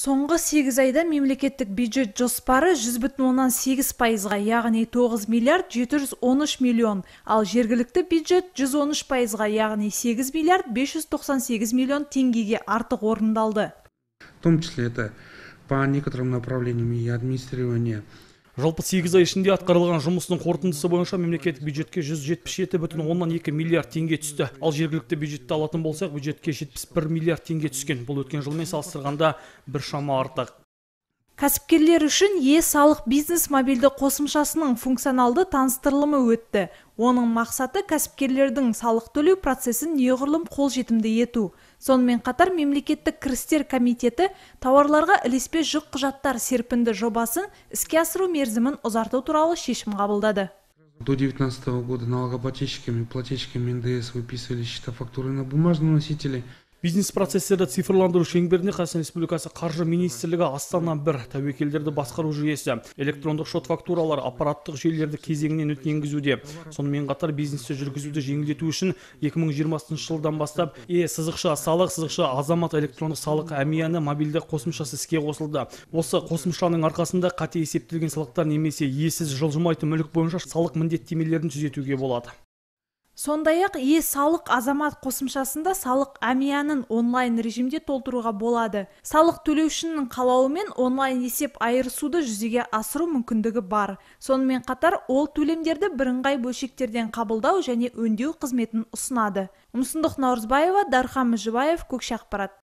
соңғы 8 айда мемлекеттік бюджет жоспары жүз бүтін оннан сегіз пайызға яғни 9 миллиард 713 миллион ал жергілікті бюджет 113 пайызға яғни 8 миллиард 598 миллион теңгеге артық орындалды в том числе это по некоторым направлениям и администрирование жалпы сегіз ай ішінде атқарылған жұмыстың қорытындысы бойынша мемлекеттік бюджетке жүз жетпіс жеті бүтін оннан екі миллиард теңге түсті ал жергілікті бюджетті алатын болсақ бюджетке жетпіс миллиард теңге түскен бұл өткен жылмен салыстырғанда шама артық кәсіпкерлер үшін е салық бизнес мобильді қосымшасының функционалды таныстырылымы өтті оның мақсаты кәсіпкерлердің салық төлеу процесін неғұрлым қолжетімді ету сонымен қатар мемлекеттік кірістер комитеті тауарларға ілеспе жүк құжаттар серпінді жобасын іске асыру мерзімін ұзарту туралы шешім қабылдады до 2019 года налогоплательщиками и плательщиками НДС выписывали счета фактуры на бумажном носителе – бизнес процестерді цифрландыру шеңберінде қазақстан республикасы қаржы министрлігі астана бір тәуекелдерді басқару жүйесі электрондық шот фактуралар аппараттық жүйелерді кезеңінен өтінен енгізуде сонымен қатар бизнесті жүргізуді жеңілдету үшін 2020 жылдан бастап е сызықша салық сызықша азамат электрондық салық әмияны мобильді қосымшасы іске қосылды осы қосымшаның арқасында қате есептелген салықтар немесе иесіз жылжымайтын мүлік бойынша салық міндеттемелерін түзетуге болады сондай ақ е салық азамат қосымшасында салық әмиянын онлайн режимде толтыруға болады салық төлеушінің қалауымен онлайн есеп айырысуды жүзеге асыру мүмкіндігі бар сонымен қатар ол төлемдерді бірыңғай бөлшектерден қабылдау және өндеу қызметін ұсынады мұсындық наурызбаева дархан мүжібаев көкше ақпарат